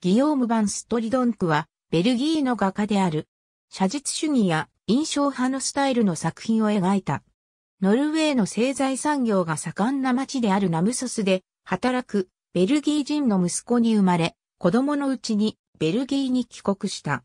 ギヨーム・バンストリドンクは、ベルギーの画家である。写実主義や印象派のスタイルの作品を描いた。ノルウェーの製材産業が盛んな町であるナムソスで働くベルギー人の息子に生まれ、子供のうちにベルギーに帰国した。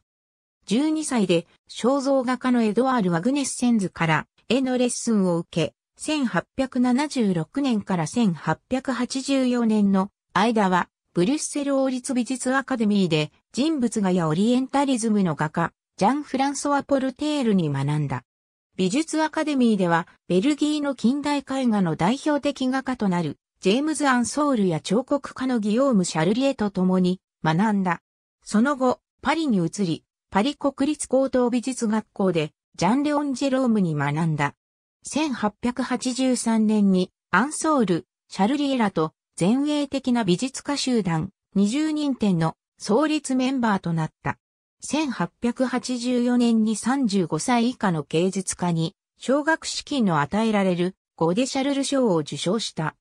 12歳で肖像画家のエドワール・ワグネッセンズから絵のレッスンを受け、1876年から1884年の間はブリュッセル王立美術アカデミーで人物画やオリエンタリズムの画家、ジャン・フランソワ・ポルテールに学んだ。美術アカデミーでは、ベルギーの近代絵画の代表的画家となる、ジェームズ・アンソールや彫刻家のギオーム・シャルリエと共に学んだ。その後、パリに移り、パリ国立高等美術学校で、ジャン・レオン・ジェロームに学んだ。1883年に、アンソール、シャルリエラと前衛的な美術家集団20人展の創立メンバーとなった。1884年に35歳以下の芸術家に奨学資金の与えられるゴデシャルル賞を受賞した。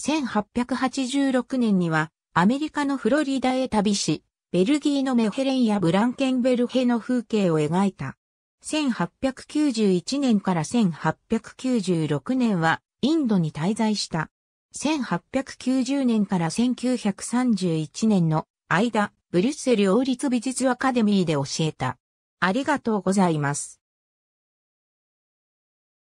1886年にはアメリカのフロリダへ旅し、ベルギーのメヘレンやブランケンベルヘの風景を描いた。1891年から1896年はインドに滞在した。1890年から1931年の間、ブリュッセル王立美術アカデミーで教えた。ありがとうございます。